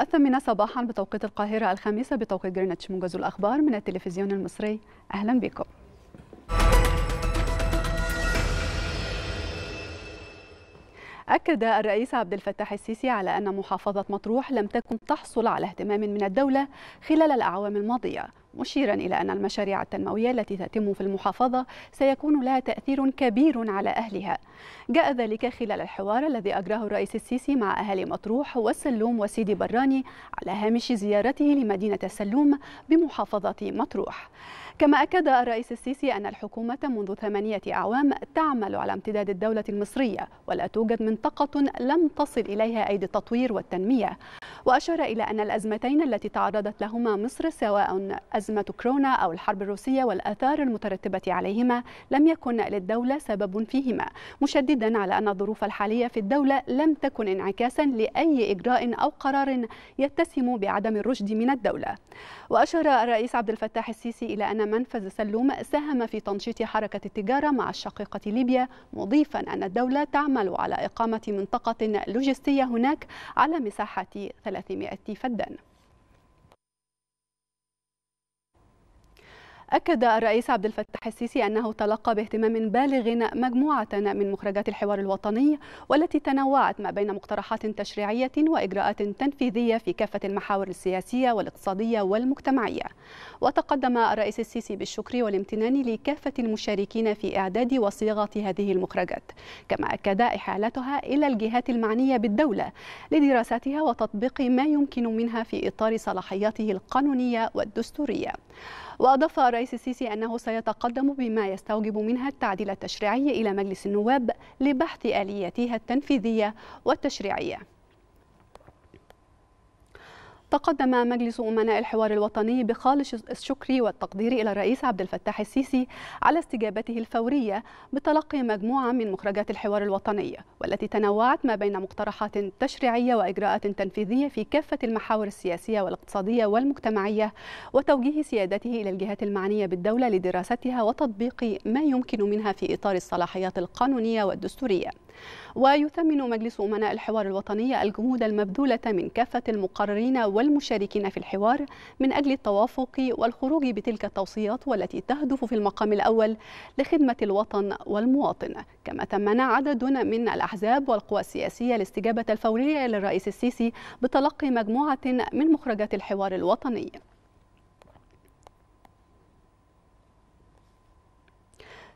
الثامنة صباحا بتوقيت القاهرة الخامسة بتوقيت جرينتش منجز الأخبار من التلفزيون المصري أهلا بكم أكد الرئيس عبد الفتاح السيسي على أن محافظة مطروح لم تكن تحصل على اهتمام من الدولة خلال الأعوام الماضية مشيرا إلى أن المشاريع التنموية التي تتم في المحافظة سيكون لها تأثير كبير على أهلها جاء ذلك خلال الحوار الذي أجراه الرئيس السيسي مع أهالي مطروح والسلوم وسيدي براني على هامش زيارته لمدينة السلوم بمحافظة مطروح كما أكد الرئيس السيسي أن الحكومة منذ ثمانية أعوام تعمل على امتداد الدولة المصرية ولا توجد منطقة لم تصل إليها أيدي التطوير والتنمية وأشار إلى أن الأزمتين التي تعرضت لهما مصر سواء أزمة كورونا أو الحرب الروسية والآثار المترتبة عليهما لم يكن للدولة سبب فيهما مشددا على أن الظروف الحالية في الدولة لم تكن انعكاسا لأي إجراء أو قرار يتسم بعدم الرشد من الدولة وأشار الرئيس عبد الفتاح السيسي إلى أن منفذ سلوم ساهم في تنشيط حركة التجارة مع الشقيقة ليبيا مضيفا أن الدولة تعمل على إقامة منطقة لوجستية هناك على مساحة 300 فدان أكد الرئيس عبد الفتاح السيسي أنه تلقى باهتمام بالغ مجموعة من مخرجات الحوار الوطني والتي تنوعت ما بين مقترحات تشريعية وإجراءات تنفيذية في كافة المحاور السياسية والاقتصادية والمجتمعية وتقدم الرئيس السيسي بالشكر والامتنان لكافة المشاركين في إعداد وصياغة هذه المخرجات كما أكد إحالتها إلى الجهات المعنية بالدولة لدراستها وتطبيق ما يمكن منها في إطار صلاحياته القانونية والدستورية وأضاف الرئيس السيسي أنه سيتقدم بما يستوجب منها التعديل التشريعي إلى مجلس النواب لبحث آلياتها التنفيذية والتشريعية تقدم مجلس أمناء الحوار الوطني بخالص الشكر والتقدير إلى الرئيس عبد الفتاح السيسي على استجابته الفورية بتلقي مجموعة من مخرجات الحوار الوطني والتي تنوعت ما بين مقترحات تشريعية وإجراءات تنفيذية في كافة المحاور السياسية والاقتصادية والمجتمعية وتوجيه سيادته إلى الجهات المعنية بالدولة لدراستها وتطبيق ما يمكن منها في إطار الصلاحيات القانونية والدستورية ويثمن مجلس أمناء الحوار الوطني الجهود المبذولة من كافة المقررين والمشاركين في الحوار من أجل التوافق والخروج بتلك التوصيات والتي تهدف في المقام الأول لخدمة الوطن والمواطن كما ثمن عدد من الأحزاب والقوى السياسية الاستجابة الفورية للرئيس السيسي بتلقي مجموعة من مخرجات الحوار الوطني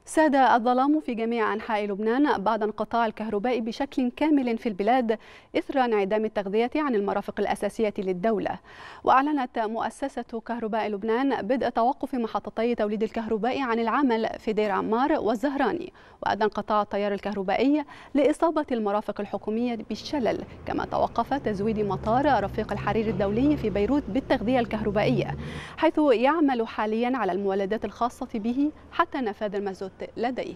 ساد الظلام في جميع أنحاء لبنان بعد انقطاع الكهرباء بشكل كامل في البلاد إثر انعدام التغذية عن المرافق الأساسية للدولة وأعلنت مؤسسة كهرباء لبنان بدء توقف محطتي توليد الكهرباء عن العمل في دير عمار والزهراني وأدى انقطاع التيار الكهربائي لإصابة المرافق الحكومية بالشلل كما توقف تزويد مطار رفيق الحرير الدولي في بيروت بالتغذية الكهربائية حيث يعمل حاليا على المولدات الخاصة به حتى نفاذ المزود لديه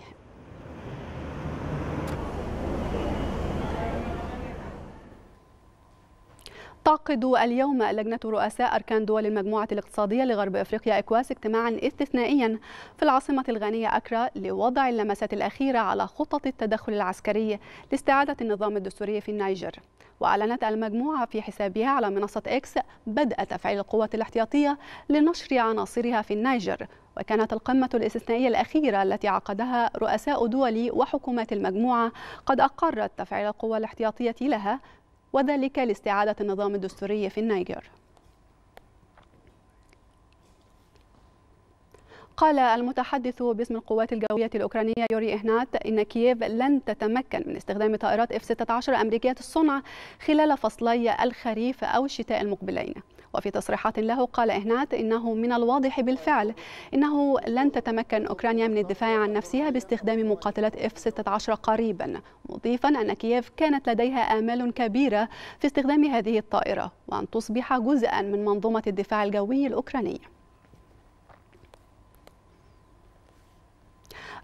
تعقد اليوم لجنة رؤساء أركان دول المجموعة الاقتصادية لغرب أفريقيا إكواس اجتماعا استثنائيا في العاصمة الغانية أكرا لوضع اللمسات الأخيرة على خطط التدخل العسكري لاستعادة النظام الدستوري في النيجر وأعلنت المجموعة في حسابها على منصة إكس بدء تفعيل القوة الاحتياطية لنشر عناصرها في النيجر وكانت القمة الاستثنائية الأخيرة التي عقدها رؤساء دول وحكومات المجموعة قد أقرت تفعيل القوة الاحتياطية لها وذلك لاستعادة النظام الدستوري في النيجر قال المتحدث باسم القوات الجوية الأوكرانية يوري إهنات إن كييف لن تتمكن من استخدام طائرات F-16 أمريكية الصنع خلال فصلي الخريف أو الشتاء المقبلين وفي تصريحات له قال إهنات إنه من الواضح بالفعل أنه لن تتمكن أوكرانيا من الدفاع عن نفسها باستخدام مقاتلة F-16 قريبا مضيفا أن كييف كانت لديها آمال كبيرة في استخدام هذه الطائرة وأن تصبح جزءا من منظومة الدفاع الجوي الأوكراني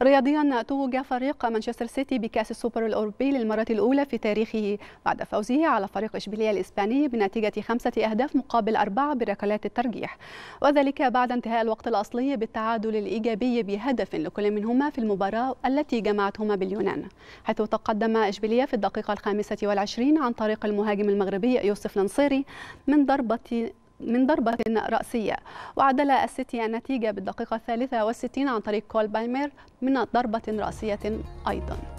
رياضيا توج فريق مانشستر سيتي بكأس السوبر الأوروبي للمرة الأولى في تاريخه بعد فوزه على فريق إشبيلية الإسباني بنتيجة خمسة أهداف مقابل أربعة بركلات الترجيح وذلك بعد انتهاء الوقت الأصلي بالتعادل الإيجابي بهدف لكل منهما في المباراة التي جمعتهما باليونان حيث تقدم إشبيلية في الدقيقة الخامسة والعشرين عن طريق المهاجم المغربي يوسف لنصيري من ضربة من ضربة رأسية وعدل السيتي النتيجة بالدقيقة الثالثة والستين عن طريق كول بالمير من ضربة رأسية أيضاً